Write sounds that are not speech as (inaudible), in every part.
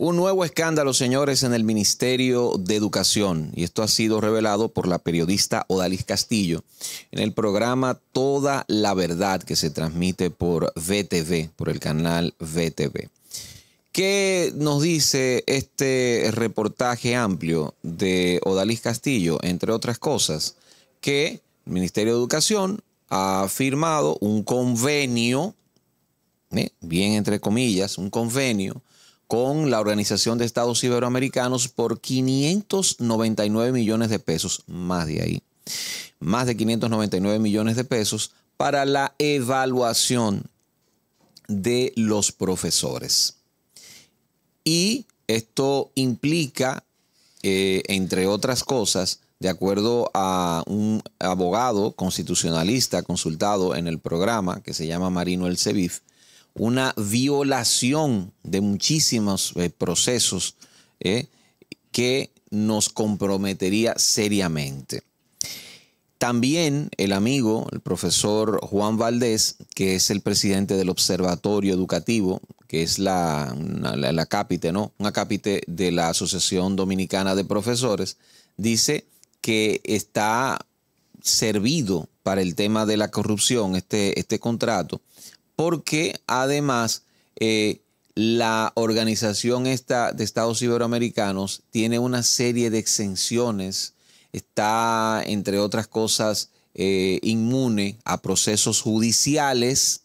Un nuevo escándalo, señores, en el Ministerio de Educación, y esto ha sido revelado por la periodista Odalis Castillo en el programa Toda la Verdad que se transmite por VTV, por el canal VTV. ¿Qué nos dice este reportaje amplio de Odalis Castillo? Entre otras cosas, que el Ministerio de Educación ha firmado un convenio, ¿eh? bien entre comillas, un convenio con la Organización de Estados Iberoamericanos por 599 millones de pesos, más de ahí, más de 599 millones de pesos para la evaluación de los profesores. Y esto implica, eh, entre otras cosas, de acuerdo a un abogado constitucionalista consultado en el programa que se llama Marino El Cebif, una violación de muchísimos eh, procesos eh, que nos comprometería seriamente. También el amigo, el profesor Juan Valdés, que es el presidente del Observatorio Educativo, que es la, la, ¿no? Una capite de la Asociación Dominicana de Profesores, dice que está servido para el tema de la corrupción este, este contrato, porque además eh, la organización esta de Estados Iberoamericanos tiene una serie de exenciones, está, entre otras cosas, eh, inmune a procesos judiciales,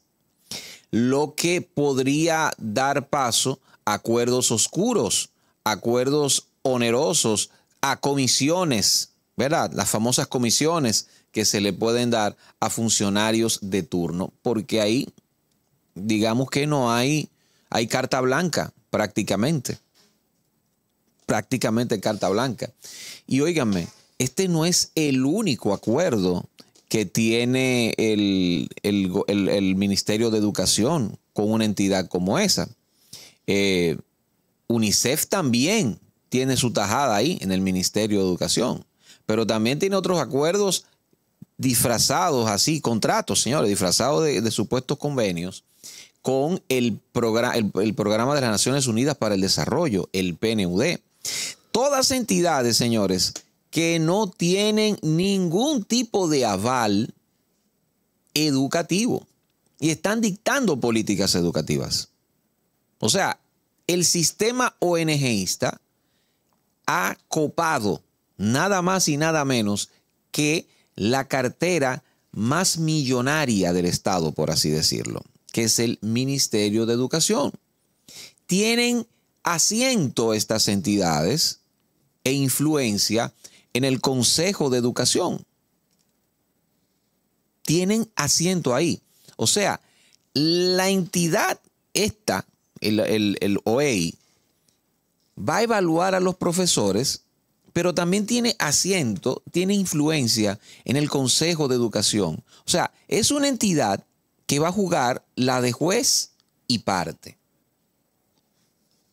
lo que podría dar paso a acuerdos oscuros, acuerdos onerosos, a comisiones, ¿verdad? Las famosas comisiones que se le pueden dar a funcionarios de turno, porque ahí digamos que no hay, hay carta blanca prácticamente. Prácticamente carta blanca. Y oíganme, este no es el único acuerdo que tiene el, Ministerio de Educación con una entidad como esa. Eh, UNICEF también tiene su tajada ahí en el Ministerio de Educación, pero también tiene otros acuerdos disfrazados así, contratos, señores, disfrazados de, supuestos convenios con el, programa, el Programa de las Naciones Unidas para el Desarrollo, el PNUD. Todas entidades, señores, que no tienen ningún tipo de aval educativo y están dictando políticas educativas. O sea, el sistema ONGista ha copado nada más y nada menos que la cartera más millonaria del Estado, por así decirlo, que es el Ministerio de Educación. Tienen asiento estas entidades e influencia en el Consejo de Educación. Tienen asiento ahí. O sea, la entidad esta, el, OEI, va a evaluar a los profesores pero también tiene asiento, tiene influencia en el Consejo de Educación. O sea, es una entidad que va a jugar la de juez y parte.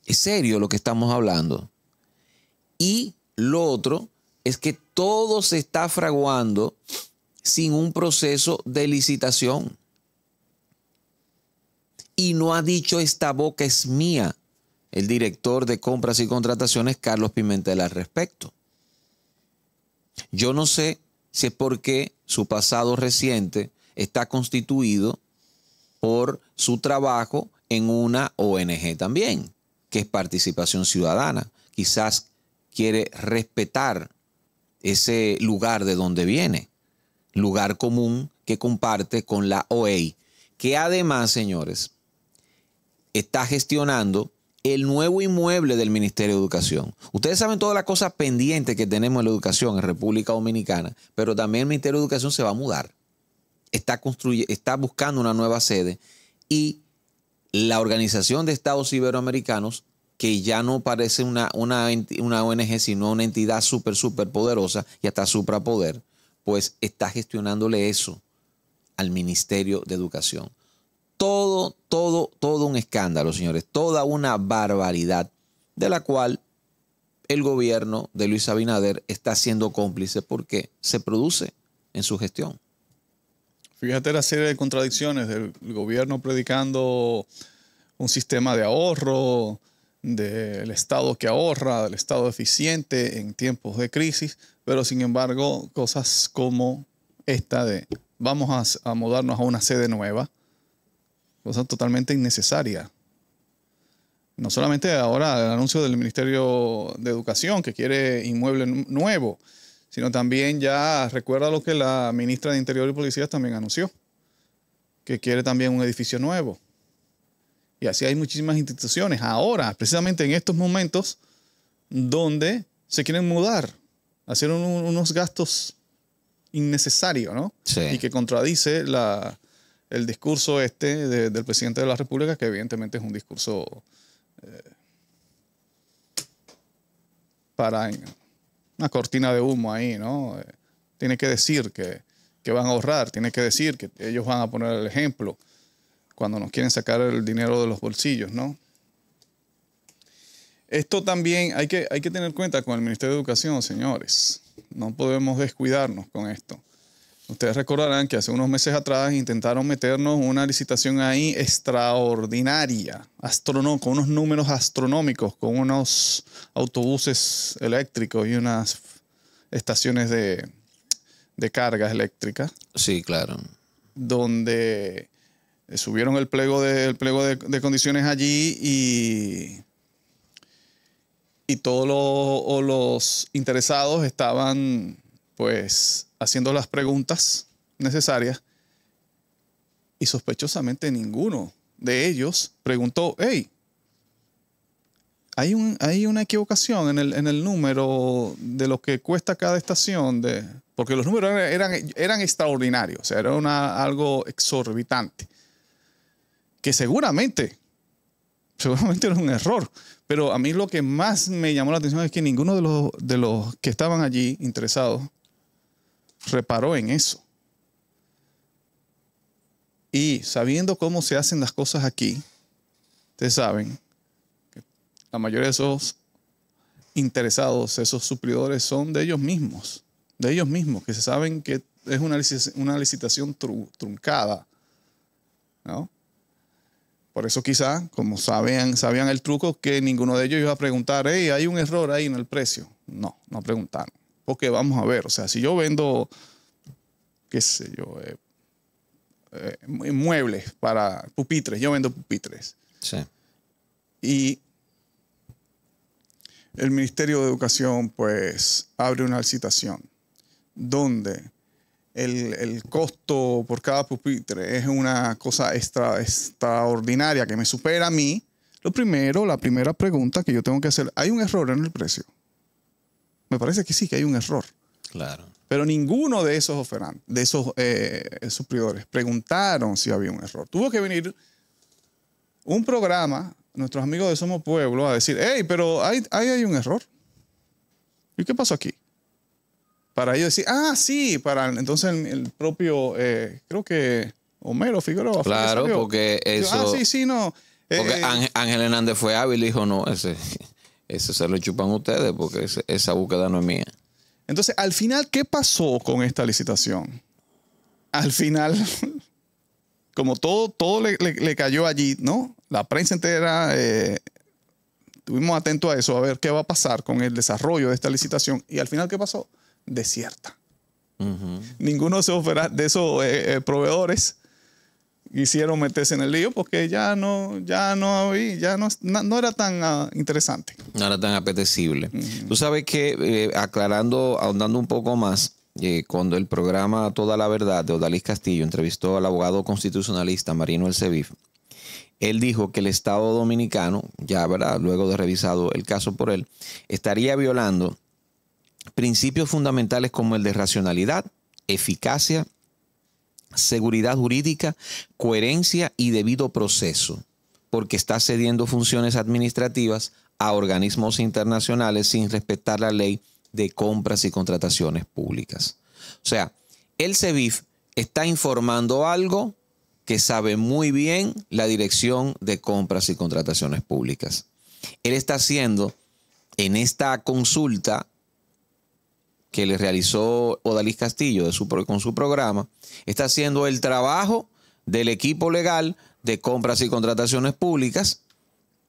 Es serio lo que estamos hablando. Y lo otro es que todo se está fraguando sin un proceso de licitación. Y no ha dicho esta boca es mía el director de compras y contrataciones, Carlos Pimentel, al respecto. Yo no sé si es porque su pasado reciente está constituido por su trabajo en una ONG también, que es participación ciudadana. Quizás quiere respetar ese lugar de donde viene, lugar común que comparte con la OEI, que además, señores, está gestionando el nuevo inmueble del Ministerio de Educación. Ustedes saben todas las cosas pendientes que tenemos en la educación en República Dominicana, pero también el Ministerio de Educación se va a mudar. Está, está buscando una nueva sede y la Organización de Estados Iberoamericanos, que ya no parece una, una, una ONG, sino una entidad súper, súper poderosa y hasta suprapoder, pues está gestionándole eso al Ministerio de Educación todo, todo, todo un escándalo, señores, toda una barbaridad de la cual el gobierno de Luis Abinader está siendo cómplice porque se produce en su gestión. Fíjate la serie de contradicciones del gobierno predicando un sistema de ahorro, del Estado que ahorra, del Estado eficiente en tiempos de crisis, pero sin embargo cosas como esta de vamos a, mudarnos a una sede nueva, cosa totalmente innecesaria. No solamente ahora el anuncio del Ministerio de Educación que quiere inmueble nuevo, sino también ya recuerda lo que la ministra de Interior y Policías también anunció, que quiere también un edificio nuevo. Y así hay muchísimas instituciones ahora, precisamente en estos momentos, donde se quieren mudar, hacer unos gastos innecesarios, ¿no? Sí. Y que contradice la, el discurso este del presidente de la República, que evidentemente es un discurso eh, para una cortina de humo ahí, ¿no? Eh, tiene que decir que, que, van a ahorrar, tiene que decir que ellos van a poner el ejemplo cuando nos quieren sacar el dinero de los bolsillos, ¿no? Esto también hay que, hay que tener cuenta con el Ministerio de Educación, señores. No podemos descuidarnos con esto. Ustedes recordarán que hace unos meses atrás intentaron meternos una licitación ahí extraordinaria, con unos números astronómicos, con unos autobuses eléctricos y unas estaciones de, de cargas eléctricas. Sí, claro. Donde eh, subieron el pliego de, condiciones allí y, y todos los, los interesados estaban pues haciendo las preguntas necesarias y sospechosamente ninguno de ellos preguntó, hey, hay, un, hay una equivocación en el, número de lo que cuesta cada estación, de, porque los números eran, eran, extraordinarios, o sea, era una, algo exorbitante, que seguramente, seguramente era un error, pero a mí lo que más me llamó la atención es que ninguno de los, de los que estaban allí interesados reparó en eso. Y sabiendo cómo se hacen las cosas aquí, ustedes saben que la mayoría de esos interesados, esos suplidores son de ellos mismos, de ellos mismos, que se saben que es una, licitación, una licitación truncada. Por eso quizá, como sabían, sabían el truco, que ninguno de ellos iba a preguntar, hey, hay un error ahí en el precio. No, no preguntaron. Ok, vamos a ver. O sea, si yo vendo, qué sé yo, eh, eh, muebles para pupitres, yo vendo pupitres. Sí. Y el Ministerio de Educación pues abre una licitación donde el, costo por cada pupitre es una cosa extra, extraordinaria que me supera a mí, lo primero, la primera pregunta que yo tengo que hacer, ¿hay un error en el precio? Me parece que sí, que hay un error. Claro. Pero ninguno de esos oferantes, de esos eh, preguntaron si había un error. Tuvo que venir un programa, nuestros amigos de Somos Pueblo, a decir, hey, pero ahí hay, un error. ¿Y qué pasó aquí? Para ellos decir, ah, sí, para entonces el, propio, eh, creo que Homero Figueroa. Claro, porque ah, eso. Ah, sí, sí, no. Porque eh, Ángel Hernández fue hábil y dijo, no, ese. Eso se lo chupan ustedes porque esa búsqueda no es mía. Entonces, al final, ¿qué pasó con esta licitación? Al final, (laughs) como todo, todo le, cayó allí, ¿no? La prensa entera eh, estuvimos atentos a eso, a ver qué va a pasar con el desarrollo de esta licitación. Y al final, ¿qué pasó? Desierta. Ninguno de esos, de esos eh, eh, proveedores hicieron meterse en el lío porque ya no, ya no había, ya no, no era tan ah, interesante. No era tan apetecible. Tú sabes que, eh, aclarando, ahondando un poco más, eh, cuando el programa Toda la Verdad de Odalís Castillo entrevistó al abogado constitucionalista Marino Cebif, él dijo que el Estado dominicano, ya verdad, luego de revisado el caso por él, estaría violando principios fundamentales como el de racionalidad, eficacia seguridad jurídica, coherencia y debido proceso, porque está cediendo funciones administrativas a organismos internacionales sin respetar la ley de compras y contrataciones públicas. O sea, el CEBIF está informando algo que sabe muy bien la Dirección de Compras y Contrataciones Públicas. Él está haciendo en esta consulta que le realizó Odalís Castillo con su programa, está haciendo el trabajo del equipo legal de compras y contrataciones públicas,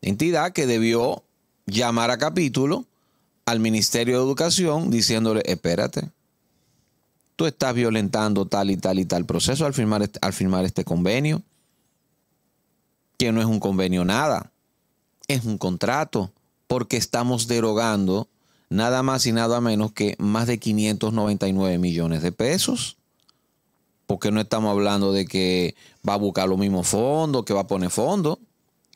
entidad que debió llamar a capítulo al Ministerio de Educación diciéndole, espérate, tú estás violentando tal y tal y tal proceso al firmar, este, al firmar este convenio, que no es un convenio nada, es un contrato, porque estamos derogando nada más y nada menos que más de 599 millones de pesos. Porque no estamos hablando de que va a buscar los mismos fondos, que va a poner fondos,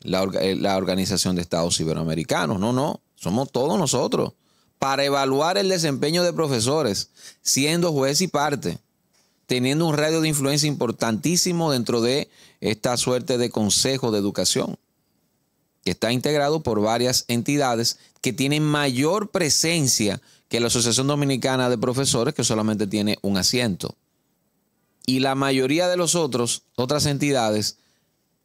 la, eh, Organización de Estados Iberoamericanos. No, no, somos todos nosotros. Para evaluar el desempeño de profesores, siendo juez y parte, teniendo un radio de influencia importantísimo dentro de esta suerte de consejo de educación que está integrado por varias entidades que tienen mayor presencia que la Asociación Dominicana de Profesores, que solamente tiene un asiento. Y la mayoría de los otros, otras entidades,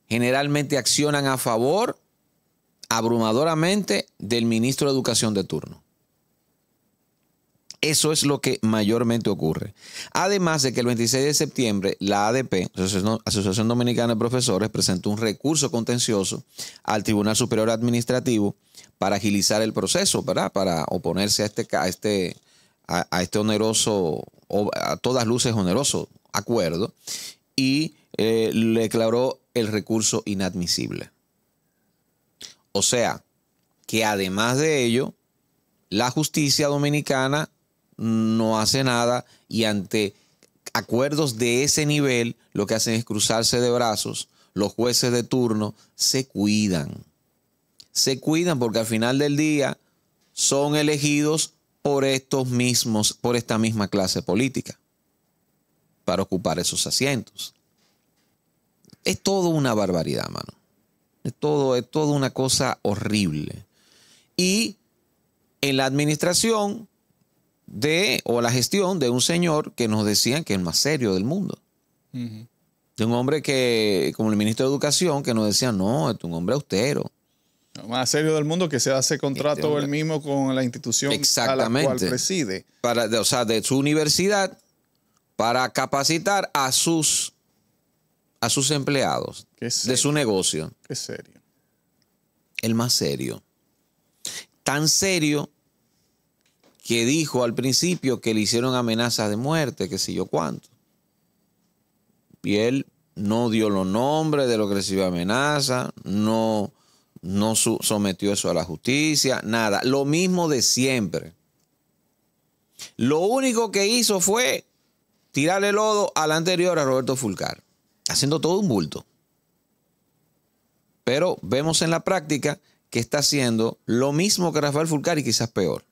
generalmente accionan a favor abrumadoramente del ministro de Educación de turno. Eso es lo que mayormente ocurre. Además de que el 26 de septiembre la ADP, Asociación Dominicana de Profesores, presentó un recurso contencioso al Tribunal Superior Administrativo para agilizar el proceso, ¿verdad? Para oponerse a este, a este, a, este oneroso, a todas luces oneroso acuerdo y eh, le declaró el recurso inadmisible. O sea, que además de ello, la justicia dominicana no hace nada y ante acuerdos de ese nivel lo que hacen es cruzarse de brazos, los jueces de turno se cuidan. Se cuidan porque al final del día son elegidos por estos mismos, por esta misma clase política para ocupar esos asientos. Es todo una barbaridad, mano. Es todo, es todo una cosa horrible. Y en la administración de, o la gestión de un señor que nos decían que es el más serio del mundo. De un hombre que, como el ministro de Educación, que nos decían, no, este es un hombre austero. Lo más serio del mundo que se hace contrato el este él mismo con la institución Exactamente. a la cual preside. Para, o sea, de su universidad para capacitar a sus, a sus empleados de su negocio. es serio. El más serio. Tan serio que dijo al principio que le hicieron amenazas de muerte, que sé yo cuánto. Y él no dio los nombres de lo que recibió amenaza, no, no sometió eso a la justicia, nada. Lo mismo de siempre. Lo único que hizo fue tirarle lodo al anterior a Roberto Fulcar, haciendo todo un bulto. Pero vemos en la práctica que está haciendo lo mismo que Rafael Fulcar y quizás peor.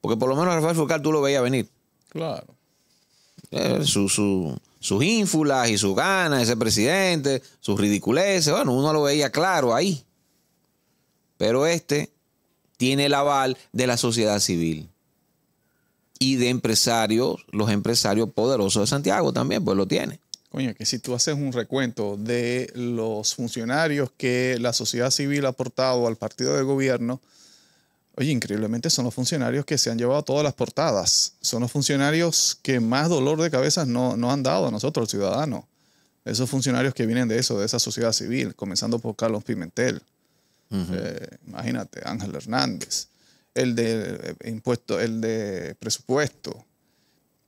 Porque por lo menos Rafael Focal tú lo veías venir. Claro. Eh, sus ínfulas y sus ganas, ese presidente, sus ridiculeces. Bueno, uno lo veía claro ahí. Pero este tiene el aval de la sociedad civil y de empresarios, los empresarios poderosos de Santiago también, pues lo tiene. Coño, que si tú haces un recuento de los funcionarios que la sociedad civil ha aportado al partido de gobierno, Oye, increíblemente son los funcionarios que se han llevado todas las portadas. Son los funcionarios que más dolor de cabeza no, han dado a nosotros, ciudadanos. ciudadano. Esos funcionarios que vienen de eso, de esa sociedad civil, comenzando por Carlos Pimentel. Eh, imagínate, Ángel Hernández. El de eh, impuesto, el de presupuesto.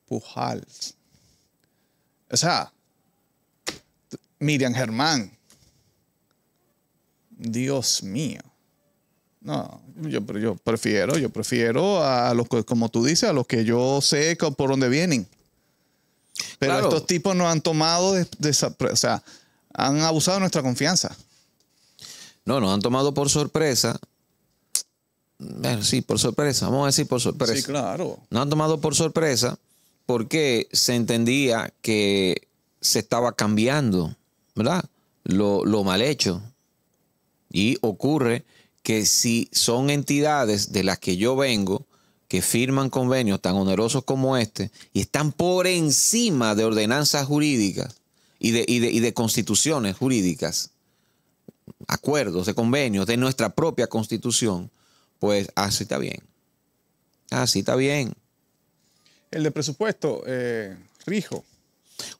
Pujals. O sea, Miriam Germán. Dios mío. No, yo, yo prefiero, yo prefiero a los que, como tú dices, a los que yo sé por dónde vienen. Pero estos tipos nos han tomado, de, de, o sea, han abusado de nuestra confianza. No, nos han tomado por sorpresa. Bueno, sí, por sorpresa, vamos a decir por sorpresa. Sí, claro. Nos han tomado por sorpresa porque se entendía que se estaba cambiando, ¿verdad? Lo, lo mal hecho. Y ocurre que si son entidades de las que yo vengo, que firman convenios tan onerosos como este y están por encima de ordenanzas jurídicas y de, constituciones jurídicas, acuerdos, de convenios, de nuestra propia constitución, pues así está bien. Así está bien. El de presupuesto, eh, Rijo,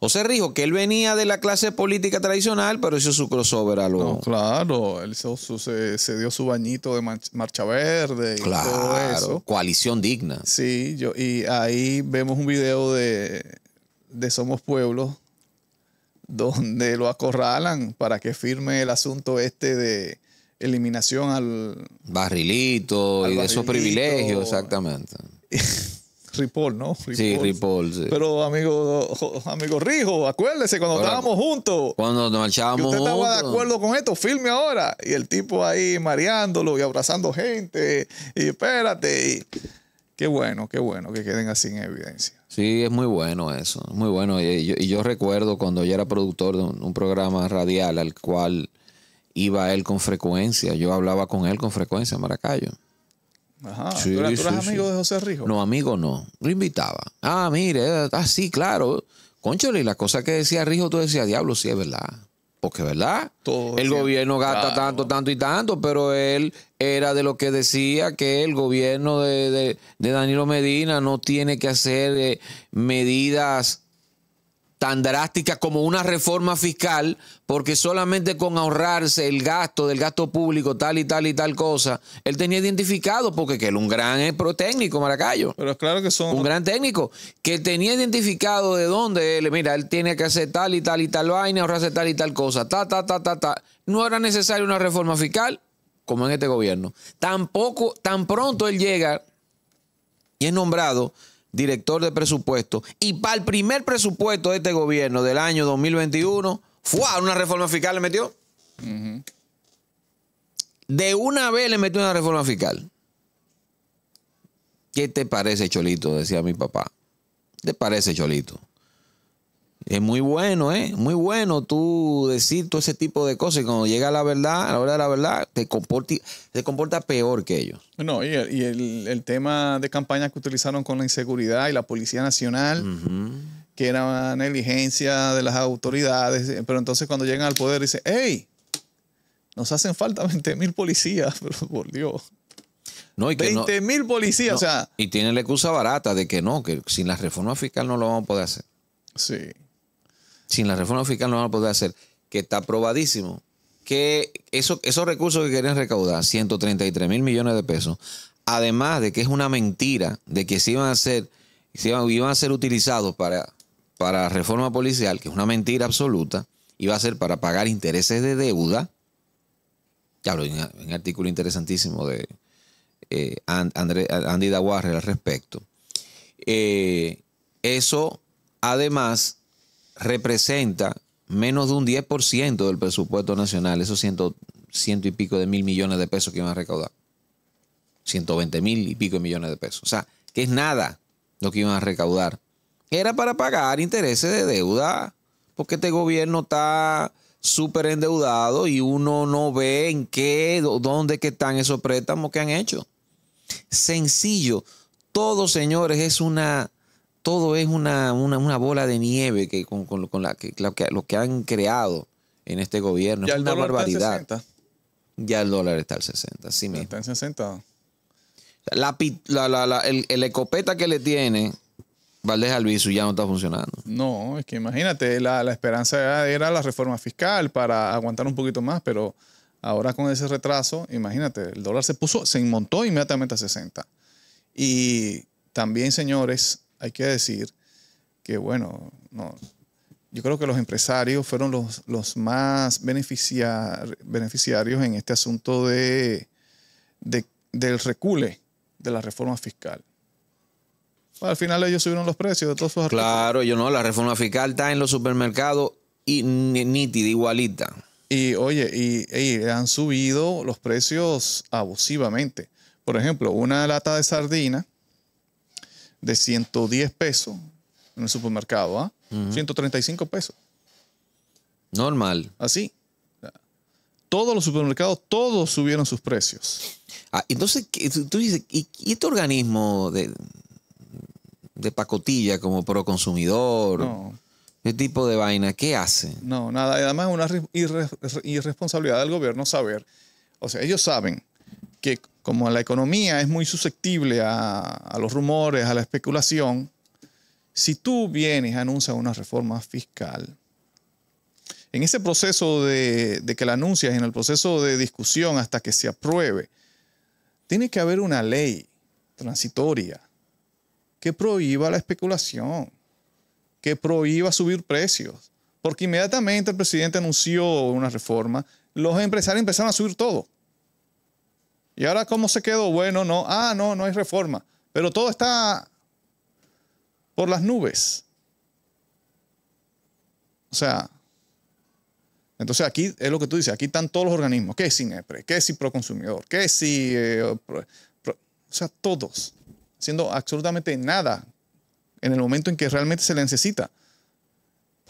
José Rijo, que él venía de la clase política tradicional, pero hizo su crossover a lo... No, claro, él se, dio su bañito de Marcha Verde y claro, Coalición digna. Sí, yo, y ahí vemos un video de, de Somos Pueblos donde lo acorralan para que firme el asunto este de eliminación al barrilito y barrilito. de esos privilegios, exactamente. (laughs) Ripoll, ¿no? Sí, Ripoll, Pero amigo, amigo Rijo, acuérdese cuando estábamos juntos. Cuando nos marchábamos Usted estaba de acuerdo con esto, filme ahora. Y el tipo ahí mareándolo y abrazando gente. Y espérate. Qué bueno, qué bueno que queden así en evidencia. Sí, es muy bueno eso, muy bueno. Y yo, recuerdo cuando yo era productor de un, programa radial al cual iba él con frecuencia, yo hablaba con él con frecuencia en Maracayo. Ajá. ¿Tú, amigo de José Rijo? No, amigo no. Lo invitaba. Ah, mire, eh, así ah, claro. Conchole, y la cosa que decía Rijo, tú decías, diablo, sí es verdad. Porque, ¿verdad? el gobierno gasta tanto, tanto y tanto, pero él era de lo que decía que el gobierno de, de, Danilo Medina no tiene que hacer eh, medidas tan drástica como una reforma fiscal, porque solamente con ahorrarse el gasto del gasto público, tal y tal y tal cosa, él tenía identificado, porque que él un gran eh, técnico, Maracayo. Pero es claro que son. Un gran técnico, que tenía identificado de dónde mira, él tiene que hacer tal y tal y tal vaina, ahorrarse tal y tal cosa, ta, ta, ta, ta, ta. No era necesaria una reforma fiscal, como en este gobierno. Tampoco, tan pronto él llega y es nombrado director de presupuesto, y para el primer presupuesto de este gobierno del año 2021, fue una reforma fiscal le metió. De una vez le metió una reforma fiscal. ¿Qué te parece, Cholito? Decía mi papá. ¿Te parece, Cholito? Es muy bueno, ¿eh? Muy bueno tú decir todo ese tipo de cosas y cuando llega la verdad, a la hora de la verdad, te, te comporta peor que ellos. No, y, el, tema de campaña que utilizaron con la inseguridad y la Policía Nacional, que era negligencia de las autoridades, pero entonces cuando llegan al poder dicen, hey Nos hacen falta 20 (laughs) mil policías, pero por Dios. No, y que 20 mil policías, o sea. Y tienen la excusa barata de que no, que sin la reforma fiscal no lo vamos a poder hacer. Sí sin la reforma fiscal no van a poder hacer, que está aprobadísimo, que eso, esos recursos que quieren recaudar, 133 mil millones de pesos, además de que es una mentira de que se iban a ser, se iban, a ser utilizados para, para reforma policial, que es una mentira absoluta, iba a ser para pagar intereses de deuda. Ya en un artículo interesantísimo de eh, Andy al respecto. Eh, eso, además, representa menos de un 10% del presupuesto nacional, esos ciento, ciento y pico de mil millones de pesos que iban a recaudar. 120 mil y pico de millones de pesos. O sea, que es nada lo que iban a recaudar. Era para pagar intereses de deuda, porque este gobierno está súper endeudado y uno no ve en qué, dónde que están esos préstamos que han hecho. Sencillo. Todo, señores, es una todo es una, bola de nieve que con, la que, lo que, han creado en este gobierno. es una barbaridad. Ya el dólar está al 60, sí Está en 60. La, la, el, ecopeta que le tiene Valdés Alviso ya no está funcionando. No, es que imagínate, la, esperanza era, la reforma fiscal para aguantar un poquito más, pero ahora con ese retraso, imagínate, el dólar se puso, se inmontó inmediatamente a 60. Y también, señores, hay que decir que, bueno, no, yo creo que los empresarios fueron los, más beneficiarios en este asunto de, del recule de la reforma fiscal. Pues, al final ellos subieron los precios de todos sus artículos. Claro, yo no, la reforma fiscal está en los supermercados y nítida, igualita. Y oye, y, han subido los precios abusivamente. Por ejemplo, una lata de sardina de 110 pesos en el supermercado, ¿ah? 135 pesos. Normal. Así. Todos los supermercados, todos subieron sus precios. Ah, entonces, tú dices, ¿y, este organismo de, de pacotilla como pro No. ¿Qué tipo de vaina? ¿Qué hace? No, nada. Además es una irresponsabilidad del gobierno saber. O sea, ellos saben que como la economía es muy susceptible a, los rumores, a la especulación, si tú vienes, anuncias una reforma fiscal, en ese proceso de que la anuncias, en el proceso de discusión hasta que se apruebe, tiene que haber una ley transitoria que prohíba la especulación, que prohíba subir precios. Porque inmediatamente el presidente anunció una reforma, los empresarios empezaron a subir todo. ¿Y ahora cómo se quedó? Bueno, no. Ah, no, no hay reforma. Pero todo está por las nubes. O sea, entonces aquí es lo que tú dices, aquí están todos los organismos. ¿Qué es INEPRE, ¿Qué es si Proconsumidor? ¿Qué si... Eh, o sea, todos, haciendo absolutamente nada en el momento en que realmente se le necesita.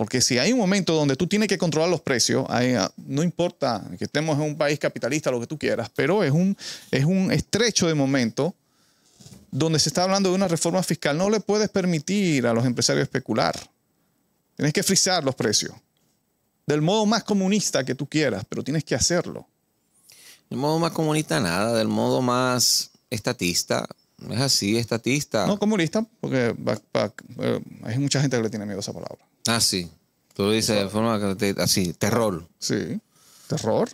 Porque si hay un momento donde tú tienes que controlar los precios, ah, no importa que estemos en un país capitalista, lo que tú quieras, pero es un, es un estrecho de momento donde se está hablando de una reforma fiscal. No le puedes permitir a los empresarios especular. Tienes que frisar los precios. Del modo más comunista que tú quieras, pero tienes que hacerlo. Del modo más comunista nada, del modo más estatista. No es así, estatista. No comunista, porque eh, hay mucha gente que le tiene miedo a esa palabra. Ah, sí. Tú lo dices de forma así, terror. Sí, terror.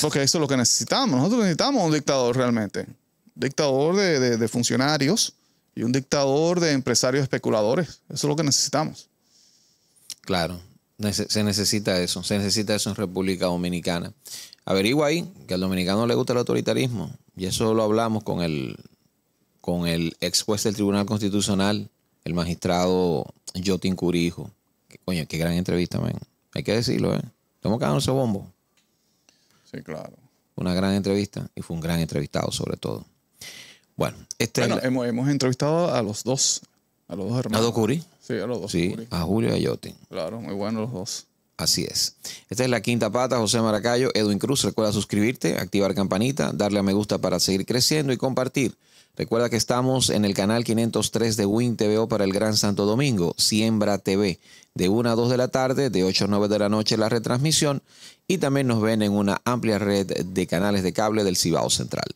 Porque eso es lo que necesitamos. Nosotros necesitamos un dictador realmente. Dictador de, funcionarios y un dictador de empresarios especuladores. Eso es lo que necesitamos. Claro, se necesita eso. Se necesita eso en República Dominicana. Averigua ahí que al dominicano le gusta el autoritarismo. Y eso lo hablamos con el, con el ex del Tribunal Constitucional, el magistrado Jotin Curijo. hijo. coño, qué gran entrevista, man. Hay que decirlo, ¿eh? Estamos cagando ese bombo. Sí, claro. Una gran entrevista y fue un gran entrevistado, sobre todo. Bueno, este bueno, hemos, entrevistado a los dos. A los dos hermanos. ¿A dos Curi? Sí, a los dos. Sí, a Julio y a Jotin. Claro, muy buenos los dos. Así es. Esta es la quinta pata, José Maracayo, Edwin Cruz. Recuerda suscribirte, activar campanita, darle a me gusta para seguir creciendo y compartir. Recuerda que estamos en el canal 503 de Win TVO para el Gran Santo Domingo, Siembra TV, de 1 a 2 de la tarde, de 8 a 9 de la noche la retransmisión y también nos ven en una amplia red de canales de cable del Cibao Central.